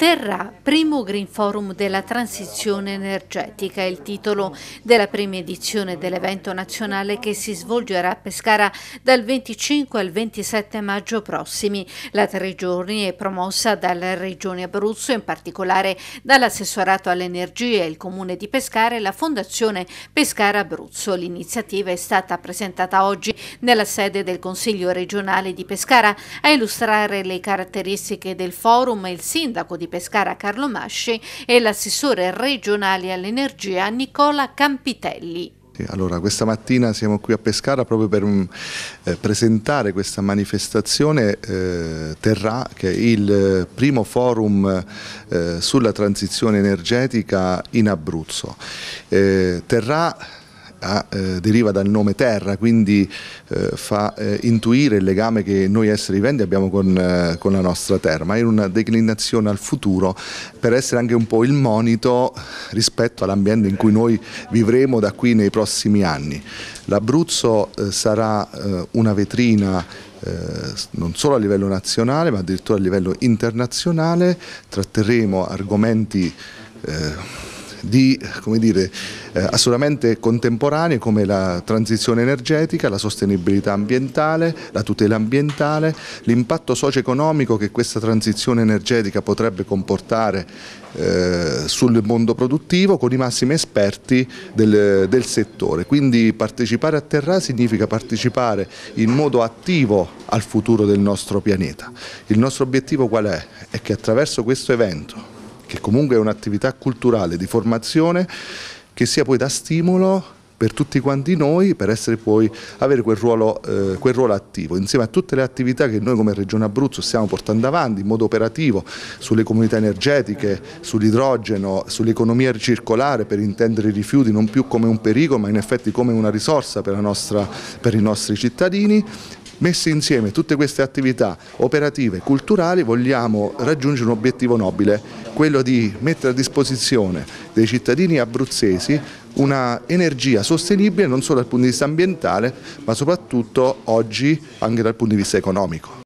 terrà primo Green Forum della transizione energetica, il titolo della prima edizione dell'evento nazionale che si svolgerà a Pescara dal 25 al 27 maggio prossimi. La tre giorni è promossa dalla Regione Abruzzo, in particolare dall'assessorato all'energia, il Comune di Pescara e la Fondazione Pescara Abruzzo. L'iniziativa è stata presentata oggi nella sede del Consiglio regionale di Pescara a illustrare le caratteristiche del forum e il sindaco di Pescara Carlo Masci e l'assessore regionale all'energia Nicola Campitelli. Allora, questa mattina siamo qui a Pescara proprio per mm, eh, presentare questa manifestazione eh, Terrà, che è il eh, primo forum eh, sulla transizione energetica in Abruzzo. Eh, Terra ha, eh, deriva dal nome terra, quindi eh, fa eh, intuire il legame che noi esseri viventi abbiamo con, eh, con, la nostra terra, ma è una declinazione al futuro per essere anche un po' il monito rispetto all'ambiente in cui noi vivremo da qui nei prossimi anni. L'Abruzzo eh, sarà eh, una vetrina eh, non solo a livello nazionale ma addirittura a livello internazionale, tratteremo argomenti eh di dire, eh, assolutamente contemporanee come la transizione energetica, la sostenibilità ambientale, la tutela ambientale, l'impatto socio-economico che questa transizione energetica potrebbe comportare eh, sul mondo produttivo con i massimi esperti del, del settore. Quindi partecipare a Terra significa partecipare in modo attivo al futuro del nostro pianeta. Il nostro obiettivo qual è? È che attraverso questo evento che comunque è un'attività culturale di formazione che sia poi da stimolo per tutti quanti noi per essere poi, avere quel ruolo, eh, quel ruolo, attivo insieme a tutte le attività che noi come Regione Abruzzo stiamo portando avanti in modo operativo sulle comunità energetiche, sull'idrogeno, sull'economia circolare per intendere i rifiuti non più come un pericolo ma in effetti come una risorsa per, nostra, per i nostri cittadini Messe insieme tutte queste attività operative, e culturali, vogliamo raggiungere un obiettivo nobile, quello di mettere a disposizione dei cittadini abruzzesi una energia sostenibile non solo dal punto di vista ambientale ma soprattutto oggi anche dal punto di vista economico.